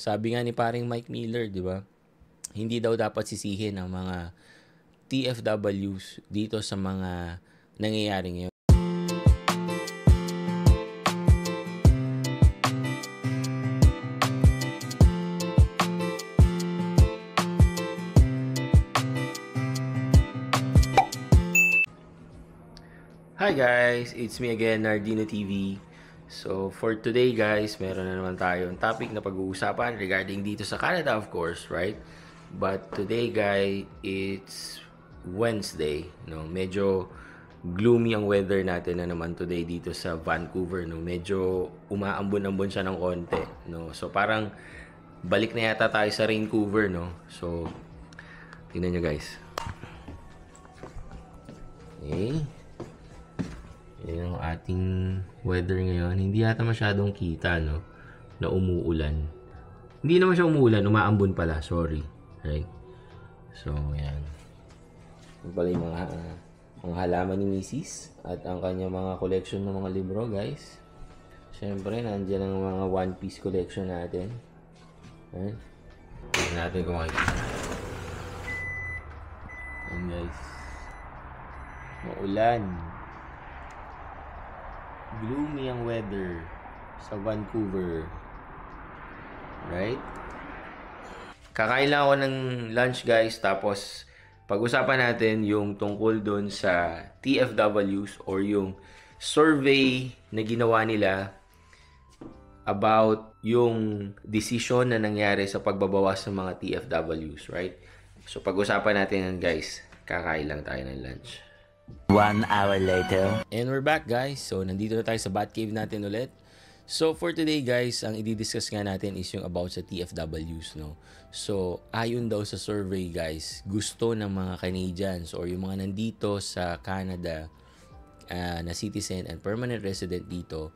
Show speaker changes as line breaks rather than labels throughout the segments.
Sabi nga ni paring Mike Miller, di ba? Hindi daw dapat sisihin ang mga TFWs dito sa mga nangyayari ngayon. Hi guys, it's me again, Nardino TV. So, for today guys, meron na naman tayo ang topic na pag-uusapan regarding dito sa Canada of course, right? But today guys, it's Wednesday. No? Medyo gloomy ang weather natin na naman today dito sa Vancouver. No? Medyo umaambon-ambon siya ng konti. No? So, parang balik na yata tayo sa rain cover. No? So, tingnan niyo guys. Okay. Yan yung ating weather ngayon. Hindi yata masyadong kita, no? Na umuulan. Hindi naman siya umuulan. Umaambon pala. Sorry. Right? So, yan. Yung pala yung mga, uh, mga halaman ni Mrs. At ang kanya mga collection ng mga libro, guys. Siyempre, nandiyan ang mga One Piece collection natin. Right? Tignan natin kung makikita. Yan, guys. Maulan. Maulan gloomy ang weather sa Vancouver. Right? Kakain lang ako ng lunch guys tapos pag-usapan natin yung tungkol doon sa TFWs or yung survey na ginawa nila about yung decision na nangyari sa pagbabawas ng mga TFWs, right? So pag-usapan natin yan guys. Kakain lang tayo ng lunch. One hour later. And we're back guys. So nandito na tayo sa Batcave natin ulit. So for today guys, ang i-discuss nga natin is yung about sa TFWs. No? So ayon daw sa survey guys, gusto ng mga Canadians or yung mga nandito sa Canada uh, na citizen and permanent resident dito,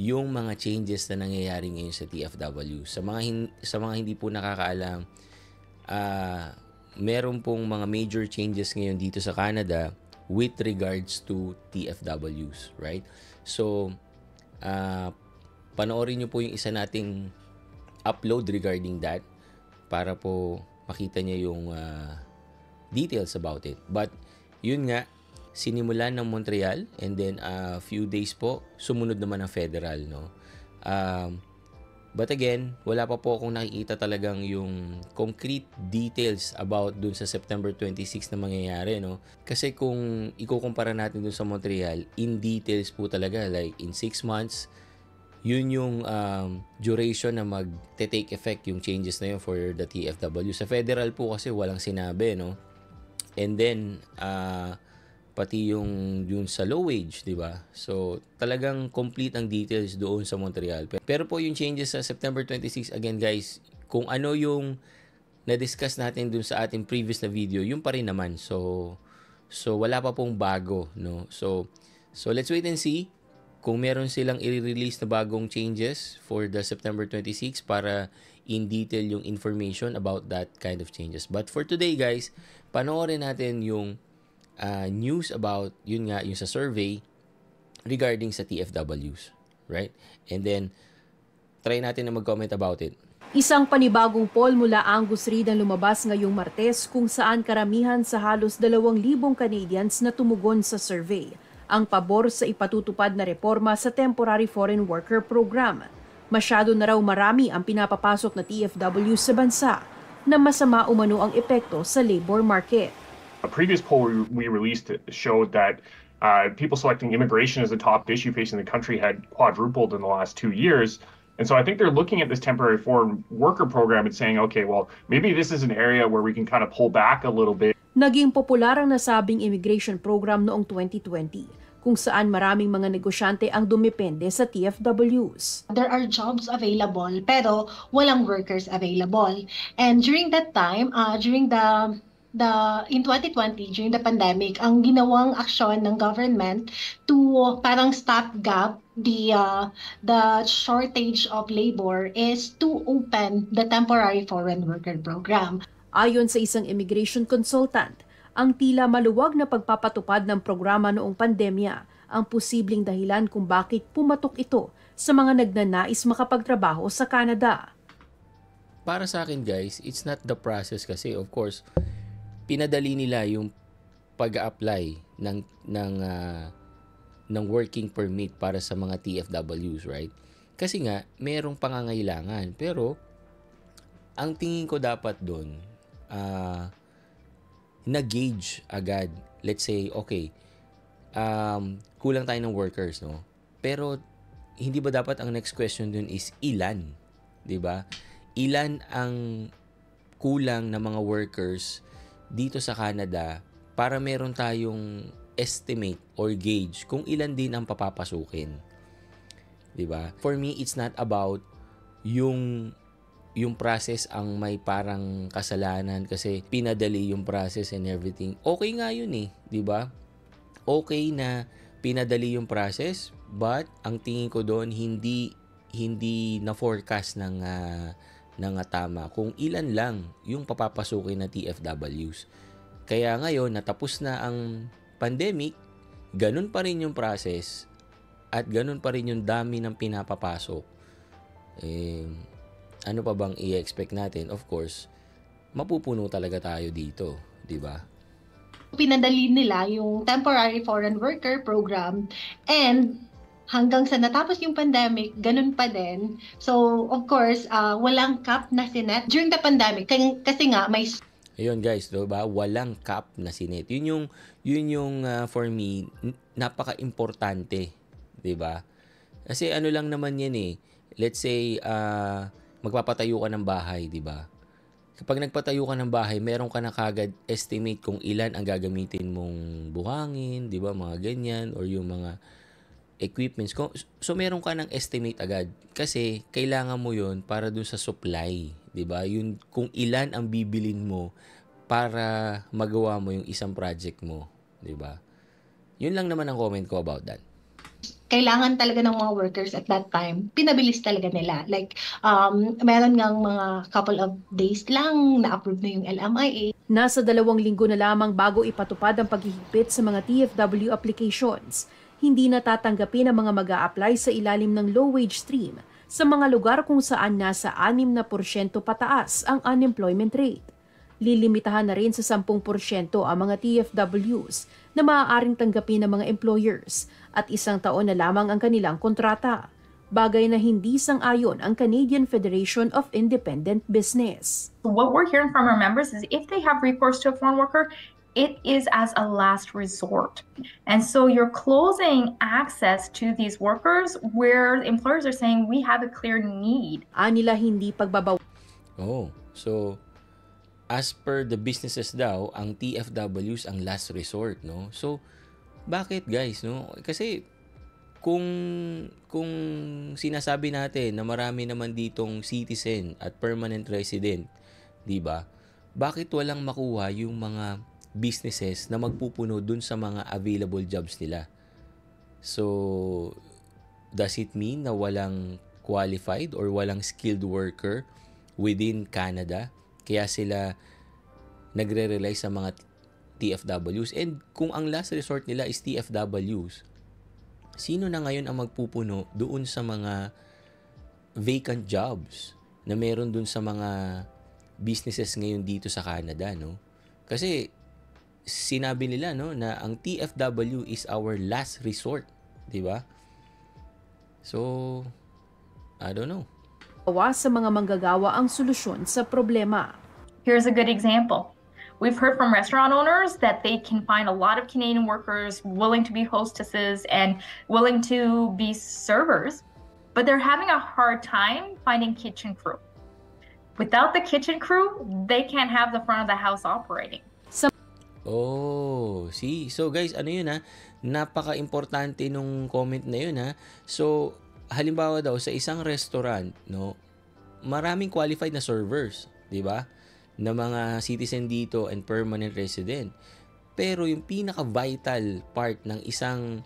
yung mga changes na nangyayari ngayon sa TFW. Sa mga hin- sa mga hindi po nakakaalam, uh, meron pong mga major changes ngayon dito sa Canada with regards to TFWs, right? So, uh, panoorin nyo po yung isa nating upload regarding that para po makita niya yung uh, details about it. But, yun nga, sinimulan ng Montreal and then a uh, few days po, sumunod naman ang federal, no? Um, uh, But again, wala pa po akong nakikita talagang yung concrete details about dun sa September 26 na mangyayari, no? Kasi kung ikukumpara natin dun sa Montreal, in details po talaga, like in 6 months, yun yung um, duration na mag-take effect yung changes na yun for the TFW. Sa federal po kasi walang sinabi, no? And then, uh, pati yung yung sa low wage, 'di ba? So, talagang complete ang details doon sa Montreal. Pero po yung changes sa September 26 again guys, kung ano yung na-discuss natin doon sa ating previous na video, yung pa rin naman. So, so wala pa pong bago, no? So, so let's wait and see kung meron silang i-release na bagong changes for the September 26 para in detail yung information about that kind of changes. But for today guys, panoorin natin yung uh, news about yun nga yung sa survey regarding sa TFWs, right? And then try natin na mag-comment about it.
Isang panibagong poll mula Angus Reid ang lumabas ngayong Martes kung saan karamihan sa halos 2,000 Canadians na tumugon sa survey ang pabor sa ipatutupad na reforma sa Temporary Foreign Worker Program. Masyado na raw marami ang pinapapasok na TFW sa bansa na masama umano ang epekto sa labor market. a previous poll we, released showed that uh, people selecting immigration as the top issue facing the country had quadrupled in the last two years. And so I think they're looking at this temporary foreign worker program and saying, okay, well, maybe this is an area where we can kind of pull back a little bit. Naging popular ang nasabing immigration program noong 2020 kung saan maraming mga negosyante ang dumepende sa TFWs. There are jobs available pero walang workers available. And during that time, uh, during the the in 2020 during the pandemic ang ginawang aksyon ng government to parang stop gap the uh, the shortage of labor is to open the temporary foreign worker program. Ayon sa isang immigration consultant, ang tila maluwag na pagpapatupad ng programa noong pandemya ang posibleng dahilan kung bakit pumatok ito sa mga nagnanais makapagtrabaho sa Canada.
Para sa akin guys, it's not the process kasi of course pinadali nila yung pag-apply ng ng uh, ng working permit para sa mga TFWs, right? Kasi nga merong pangangailangan pero ang tingin ko dapat doon uh, ah, na-gauge agad. Let's say, okay, um, kulang tayo ng workers, no? Pero hindi ba dapat ang next question doon is ilan? 'Di ba? Ilan ang kulang na mga workers dito sa Canada para meron tayong estimate or gauge kung ilan din ang papapasukin. 'Di ba? For me, it's not about yung yung process ang may parang kasalanan kasi pinadali yung process and everything. Okay nga yun eh, 'di ba? Okay na pinadali yung process, but ang tingin ko doon hindi hindi na forecast ng uh, ng tama kung ilan lang yung papapasukin na TFWs. Kaya ngayon, natapos na ang pandemic, ganun pa rin yung process at ganun pa rin yung dami ng pinapapasok. Eh, ano pa bang i-expect natin? Of course, mapupuno talaga tayo dito, di ba?
Pinadali nila yung temporary foreign worker program and hanggang sa natapos yung pandemic, ganun pa din. So, of course, uh, walang cap na sinet during the pandemic. Kasi nga, may
Ayun guys, 'di ba? Walang cap na sinet. 'Yun yung 'yun yung uh, for me napaka-importante, 'di ba? Kasi ano lang naman 'yan eh. Let's say uh, magpapatayo ka ng bahay, 'di ba? Kapag nagpatayo ka ng bahay, meron ka na kagad estimate kung ilan ang gagamitin mong buhangin, 'di ba? Mga ganyan or yung mga equipments. ko. So meron ka ng estimate agad kasi kailangan mo yun para dun sa supply, 'di ba? Yun kung ilan ang bibilin mo para magawa mo yung isang project mo, 'di ba? Yun lang naman ang comment ko about that
kailangan talaga ng mga workers at that time, pinabilis talaga nila. Like, um, meron ngang mga couple of days lang na-approve na yung LMIA. Nasa dalawang linggo na lamang bago ipatupad ang paghihigpit sa mga TFW applications hindi natatanggapin ang mga mag apply sa ilalim ng low-wage stream sa mga lugar kung saan nasa 6% pataas ang unemployment rate. Lilimitahan na rin sa 10% ang mga TFWs na maaaring tanggapin ng mga employers at isang taon na lamang ang kanilang kontrata, bagay na hindi sang-ayon ang Canadian Federation of Independent Business. What we're hearing from our members is if they have recourse to a foreign worker, it is as a last resort. And so you're closing access to these workers where employers are saying, we have a clear need. Anila ah, hindi pagbabaw.
Oh, so as per the businesses daw, ang TFWs ang last resort, no? So, bakit guys, no? Kasi kung kung sinasabi natin na marami naman ditong citizen at permanent resident, 'di ba? Bakit walang makuha yung mga businesses na magpupuno dun sa mga available jobs nila. So, does it mean na walang qualified or walang skilled worker within Canada? Kaya sila nagre-rely sa mga TFWs. And kung ang last resort nila is TFWs, sino na ngayon ang magpupuno doon sa mga vacant jobs na meron doon sa mga businesses ngayon dito sa Canada, no? Kasi sinabi nila no na ang TFW is our last resort, 'di ba? So I don't know.
Gawa sa mga manggagawa ang solusyon sa problema. Here's a good example. We've heard from restaurant owners that they can find a lot of Canadian workers willing to be hostesses and willing to be servers, but they're having a hard time finding kitchen crew. Without the kitchen crew, they can't have the front of the house operating.
Oh, see? So guys, ano yun ha? Napaka-importante nung comment na yun ha. So, halimbawa daw sa isang restaurant, no, maraming qualified na servers, 'di ba? Na mga citizen dito and permanent resident. Pero yung pinaka-vital part ng isang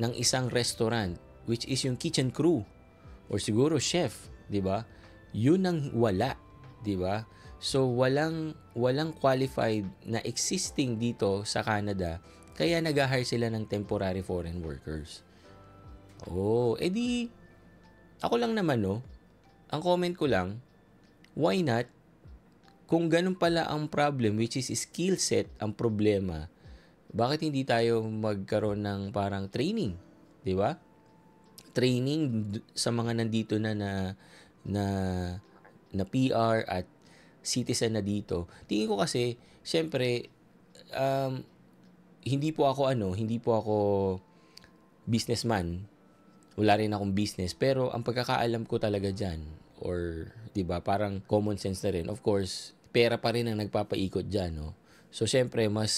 ng isang restaurant which is yung kitchen crew or siguro chef, 'di ba? Yun ang wala 'di ba? So walang walang qualified na existing dito sa Canada kaya nag-hire sila ng temporary foreign workers. Oh, edi eh ako lang naman no. Ang comment ko lang, why not? Kung ganun pala ang problem which is skill set ang problema, bakit hindi tayo magkaroon ng parang training, 'di ba? Training sa mga nandito na na na na PR at citizen na dito, tingin ko kasi, syempre, um, hindi po ako ano, hindi po ako businessman. Wala rin akong business. Pero ang pagkakaalam ko talaga dyan, or 'di ba parang common sense na rin of course pera pa rin ang nagpapaikot diyan no so syempre mas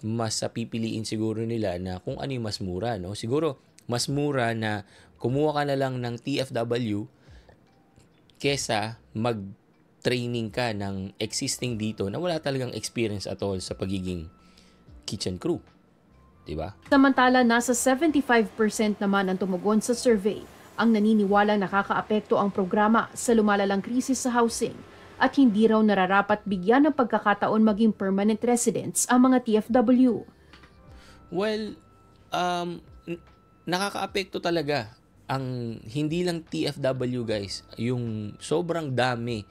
mas sa pipiliin siguro nila na kung ano yung mas mura no siguro mas mura na kumuha ka na lang ng TFW kesa mag-training ka ng existing dito na wala talagang experience at all sa pagiging kitchen crew. Diba?
Samantala, nasa 75% naman ang tumugon sa survey ang naniniwalang nakakaapekto ang programa sa lumalalang krisis sa housing at hindi raw nararapat bigyan ng pagkakataon maging permanent residents ang mga TFW.
Well, um, nakakaapekto talaga ang hindi lang TFW guys, yung sobrang dami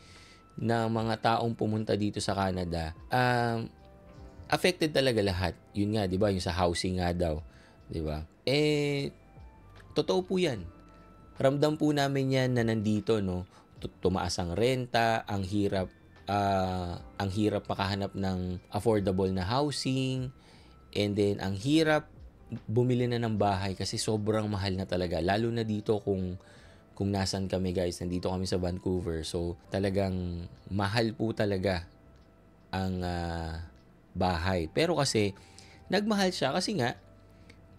ng mga taong pumunta dito sa Canada, um, affected talaga lahat. Yun nga, 'di ba, yung sa housing nga daw, 'di ba? Eh totoo po 'yan. Ramdam po namin 'yan na nandito, no. Tumaas ang renta, ang hirap uh, ang hirap makahanap ng affordable na housing, and then ang hirap bumili na ng bahay kasi sobrang mahal na talaga. Lalo na dito kung kung nasan kami guys, nandito kami sa Vancouver. So talagang mahal po talaga ang uh, bahay. Pero kasi nagmahal siya kasi nga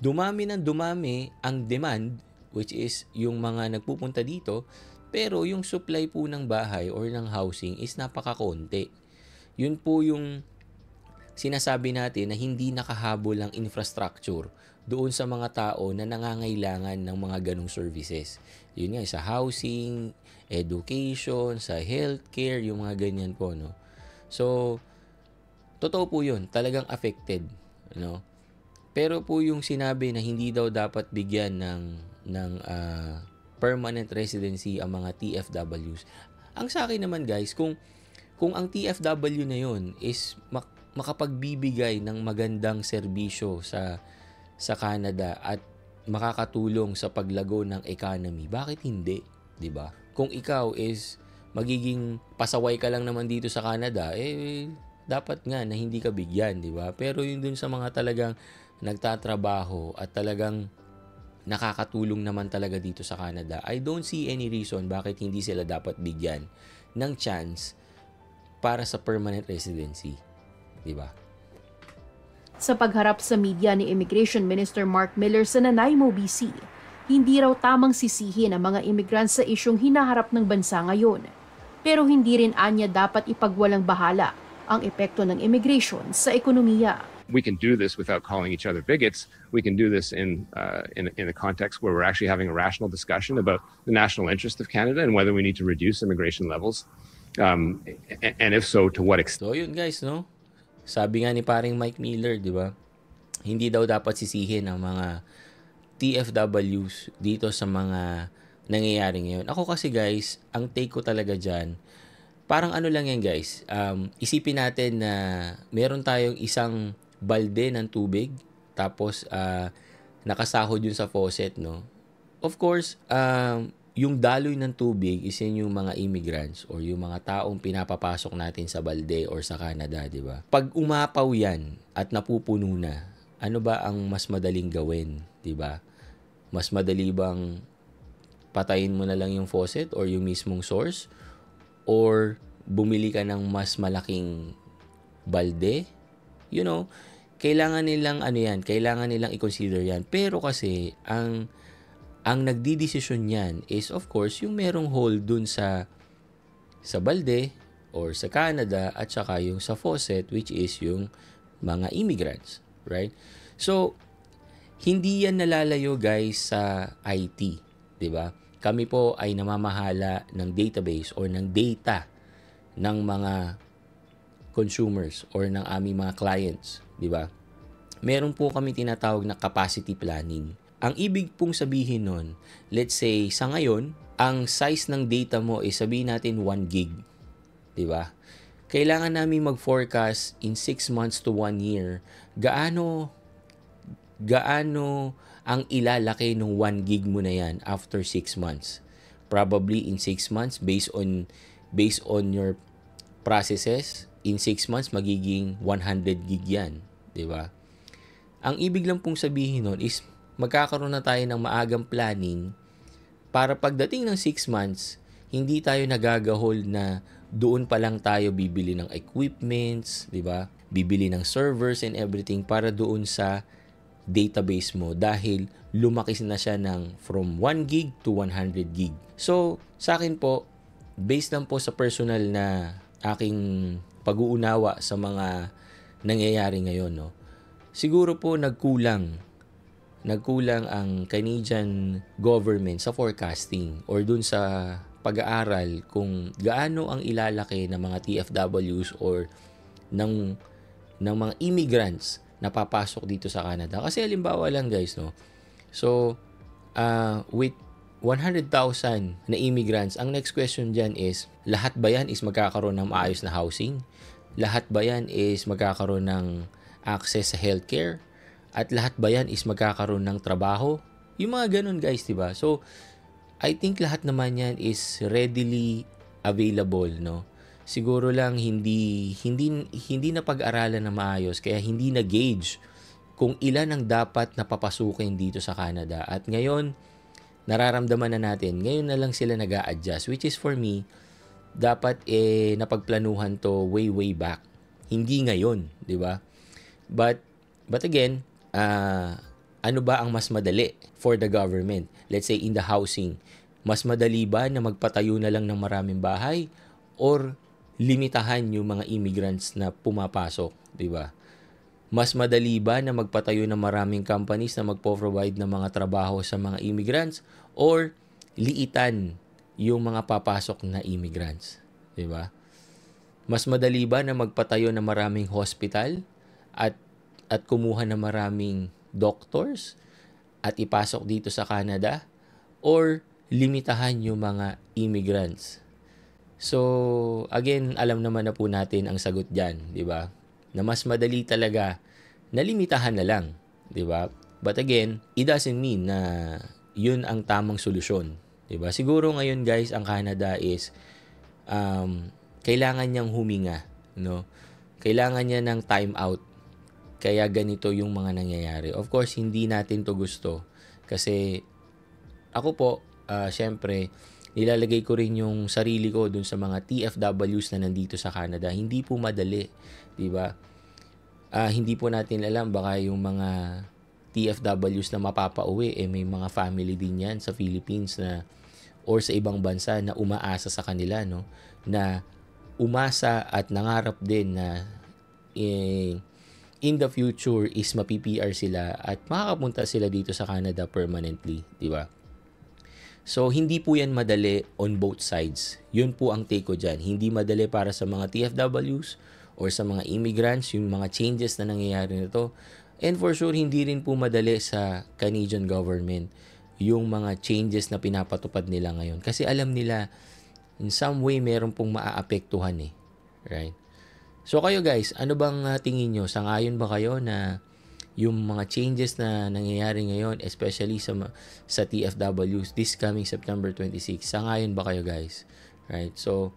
dumami nang dumami ang demand which is yung mga nagpupunta dito pero yung supply po ng bahay or ng housing is napakakonti. Yun po yung sinasabi natin na hindi nakahabol ang infrastructure doon sa mga tao na nangangailangan ng mga ganong services. Yun nga, sa housing, education, sa healthcare, yung mga ganyan po, no? So, totoo po yun, talagang affected, no? Pero po yung sinabi na hindi daw dapat bigyan ng, ng uh, permanent residency ang mga TFWs. Ang sa akin naman guys, kung kung ang TFW na yon is mak- makapagbibigay ng magandang serbisyo sa sa Canada at makakatulong sa paglago ng economy. Bakit hindi? 'Di ba? Kung ikaw is magiging pasaway ka lang naman dito sa Canada, eh dapat nga na hindi ka bigyan, 'di ba? Pero yun dun sa mga talagang nagtatrabaho at talagang nakakatulong naman talaga dito sa Canada, I don't see any reason bakit hindi sila dapat bigyan ng chance para sa permanent residency di ba?
Sa pagharap sa media ni Immigration Minister Mark Miller sa Nanaimo, BC, hindi raw tamang sisihin ang mga imigrant sa isyong hinaharap ng bansa ngayon. Pero hindi rin anya dapat ipagwalang bahala ang epekto ng immigration sa ekonomiya. We can do this without calling each other bigots. We can do this in, uh, in, in a context where we're actually having a rational discussion about the national interest of Canada and whether we need to reduce immigration levels.
Um, and if so, to what extent? So yun guys, no? Sabi nga ni paring Mike Miller, di ba? Hindi daw dapat sisihin ang mga TFWs dito sa mga nangyayari ngayon. Ako kasi guys, ang take ko talaga dyan, parang ano lang yan guys, um, isipin natin na meron tayong isang balde ng tubig, tapos uh, nakasahod yun sa faucet, no? Of course, um, yung daloy ng tubig is yun yung mga immigrants or yung mga taong pinapapasok natin sa balde or sa Canada, di ba? Pag umapaw yan at napupuno na, ano ba ang mas madaling gawin, di ba? Mas madali bang patayin mo na lang yung faucet or yung mismong source or bumili ka ng mas malaking balde? You know, kailangan nilang ano yan, kailangan nilang i-consider yan. Pero kasi ang ang nagdidesisyon niyan is of course yung merong hold dun sa sa balde or sa Canada at saka yung sa faucet which is yung mga immigrants, right? So hindi yan nalalayo guys sa IT, 'di ba? Kami po ay namamahala ng database or ng data ng mga consumers or ng aming mga clients, 'di ba? Meron po kami tinatawag na capacity planning. Ang ibig pong sabihin nun, let's say sa ngayon, ang size ng data mo ay sabihin natin 1 gig. 'Di ba? Kailangan namin mag-forecast in 6 months to 1 year gaano gaano ang ilalaki ng 1 gig mo na yan after 6 months. Probably in 6 months based on based on your processes, in 6 months magiging 100 gig yan, 'di ba? Ang ibig lang pong sabihin nun is magkakaroon na tayo ng maagang planning para pagdating ng 6 months, hindi tayo nagagahol na doon pa lang tayo bibili ng equipments, di ba? Bibili ng servers and everything para doon sa database mo dahil lumaki na siya ng from 1 gig to 100 gig. So, sa akin po, based lang po sa personal na aking pag-uunawa sa mga nangyayari ngayon, no? siguro po nagkulang nagkulang ang Canadian government sa forecasting or dun sa pag-aaral kung gaano ang ilalaki ng mga TFWs or ng ng mga immigrants na papasok dito sa Canada. Kasi halimbawa lang guys, no. So, uh, with 100,000 na immigrants, ang next question diyan is, lahat ba yan is magkakaroon ng maayos na housing? Lahat ba yan is magkakaroon ng access sa healthcare? At lahat ba yan is magkakaroon ng trabaho? Yung mga ganun guys, di ba? So, I think lahat naman yan is readily available, no? Siguro lang hindi hindi hindi na pag-aralan na maayos kaya hindi na gauge kung ilan ang dapat na papasukin dito sa Canada. At ngayon, nararamdaman na natin, ngayon na lang sila nag adjust which is for me, dapat eh napagplanuhan to way way back. Hindi ngayon, di ba? But but again, uh, ano ba ang mas madali for the government? Let's say in the housing, mas madali ba na magpatayo na lang ng maraming bahay or limitahan yung mga immigrants na pumapasok, di ba? Mas madali ba na magpatayo ng maraming companies na magpo-provide ng mga trabaho sa mga immigrants or liitan yung mga papasok na immigrants, di ba? Mas madali ba na magpatayo ng maraming hospital at at kumuha ng maraming doctors at ipasok dito sa Canada or limitahan yung mga immigrants. So, again, alam naman na po natin ang sagot diyan, 'di ba? Na mas madali talaga na limitahan na lang, 'di ba? But again, it doesn't mean na 'yun ang tamang solusyon, 'di ba? Siguro ngayon, guys, ang Canada is um, kailangan niyang huminga, no? Kailangan niya ng time out kaya ganito yung mga nangyayari. Of course, hindi natin to gusto. Kasi ako po, uh, syempre, nilalagay ko rin yung sarili ko dun sa mga TFWs na nandito sa Canada. Hindi po madali, di ba? Uh, hindi po natin alam baka yung mga TFWs na mapapauwi eh may mga family din yan sa Philippines na or sa ibang bansa na umaasa sa kanila no na umasa at nangarap din na eh, in the future is mapi-PR sila at makakapunta sila dito sa Canada permanently, di ba? So, hindi po yan madali on both sides. Yun po ang take ko dyan. Hindi madali para sa mga TFWs or sa mga immigrants, yung mga changes na nangyayari nito. And for sure, hindi rin po madali sa Canadian government yung mga changes na pinapatupad nila ngayon. Kasi alam nila, in some way, meron pong maaapektuhan eh. Right? So kayo guys, ano bang ah, tingin nyo? Sangayon ba kayo na yung mga changes na nangyayari ngayon, especially sa, sa TFWs this coming September 26? Sangayon ba kayo guys? Right? So,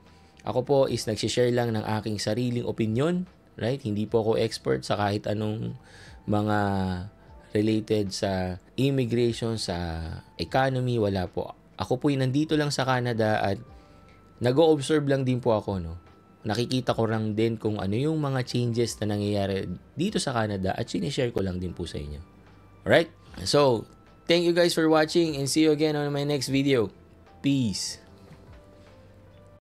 ako po is nagsishare lang ng aking sariling opinion. Right? Hindi po ako expert sa kahit anong mga related sa immigration, sa economy, wala po. Ako po yung nandito lang sa Canada at nag-o-observe lang din po ako, no? nakikita ko lang din kung ano yung mga changes na nangyayari dito sa Canada at sinishare ko lang din po sa inyo. Alright? So, thank you guys for watching and see you again on my next video. Peace!